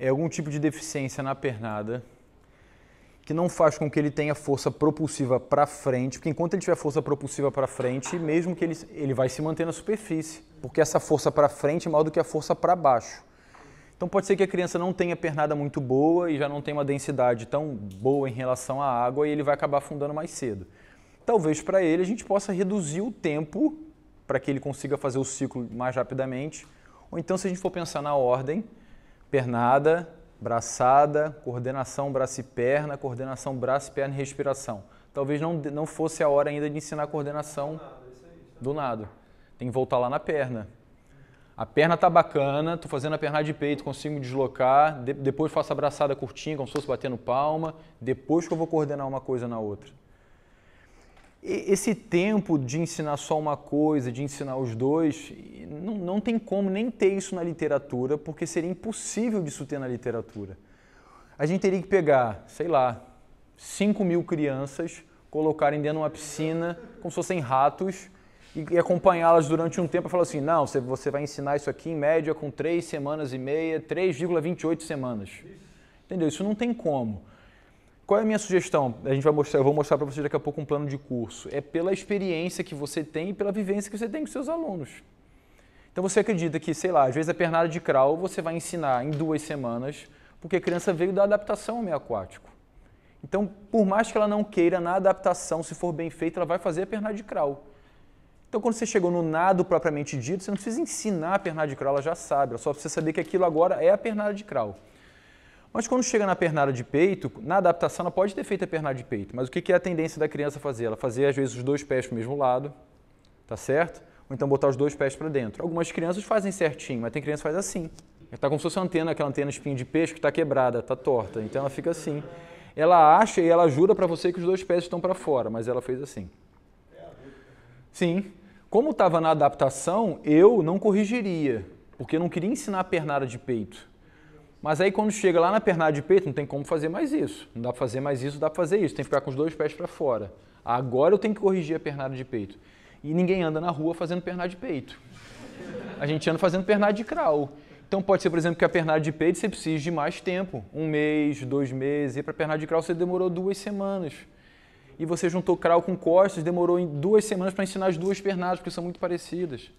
é algum tipo de deficiência na pernada que não faz com que ele tenha força propulsiva para frente, porque enquanto ele tiver força propulsiva para frente, mesmo que ele, ele vai se manter na superfície, porque essa força para frente é maior do que a força para baixo. Então pode ser que a criança não tenha pernada muito boa e já não tenha uma densidade tão boa em relação à água e ele vai acabar afundando mais cedo. Talvez para ele a gente possa reduzir o tempo para que ele consiga fazer o ciclo mais rapidamente. Ou então se a gente for pensar na ordem, pernada, braçada, coordenação braço e perna, coordenação braço, perna e respiração. Talvez não, não fosse a hora ainda de ensinar a coordenação do nado. Tem que voltar lá na perna. A perna tá bacana, tô fazendo a perna de peito, consigo me deslocar, de, depois faço a braçada curtinha, como se fosse batendo palma, depois que eu vou coordenar uma coisa na outra. E, esse tempo de ensinar só uma coisa, de ensinar os dois, não, não tem como nem ter isso na literatura, porque seria impossível disso ter na literatura. A gente teria que pegar, sei lá, 5 mil crianças, colocarem dentro de uma piscina, como se fossem ratos, e, acompanhá-las durante um tempo e falar assim, não, você, você vai ensinar isso aqui em média com 3 semanas e meia, 3,28 semanas. Entendeu? Isso não tem como. Qual é a minha sugestão? A gente vai mostrar, eu vou mostrar para vocês daqui a pouco um plano de curso. É pela experiência que você tem e pela vivência que você tem com seus alunos. Então você acredita que, sei lá, às vezes a pernada de crawl você vai ensinar em duas semanas, porque a criança veio da adaptação ao meio aquático. Então, por mais que ela não queira, na adaptação, se for bem feita, ela vai fazer a pernada de crawl. Então, quando você chegou no nado propriamente dito, você não precisa ensinar a pernada de crawl, ela já sabe, ela só precisa saber que aquilo agora é a pernada de crawl. Mas quando chega na pernada de peito, na adaptação ela pode ter feito a pernada de peito, mas o que é a tendência da criança fazer? Ela fazer, às vezes, os dois pés para o mesmo lado, tá certo? Ou então botar os dois pés para dentro. Algumas crianças fazem certinho, mas tem criança que faz assim. Está é, como se fosse uma antena, aquela antena espinho de peixe que está quebrada, está torta. Então ela fica assim. Ela acha e ela jura para você que os dois pés estão para fora, mas ela fez assim. Sim. Como estava na adaptação, eu não corrigiria, porque eu não queria ensinar a pernada de peito. Mas aí quando chega lá na pernada de peito, não tem como fazer mais isso. Não dá para fazer mais isso, dá para fazer isso. Tem que ficar com os dois pés para fora. Agora eu tenho que corrigir a pernada de peito. E ninguém anda na rua fazendo pernada de peito. A gente anda fazendo pernada de crawl. Então pode ser, por exemplo, que a pernada de peito você precise de mais tempo. Um mês, dois meses. E para pernada de crawl você demorou duas semanas. E você juntou crawl com costas, demorou duas semanas para ensinar as duas pernadas, porque são muito parecidas.